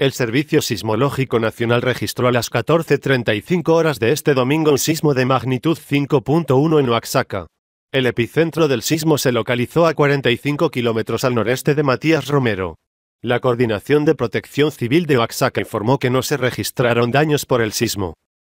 El Servicio Sismológico Nacional registró a las 14.35 horas de este domingo un sismo de magnitud 5.1 en Oaxaca. El epicentro del sismo se localizó a 45 kilómetros al noreste de Matías Romero. La Coordinación de Protección Civil de Oaxaca informó que no se registraron daños por el sismo.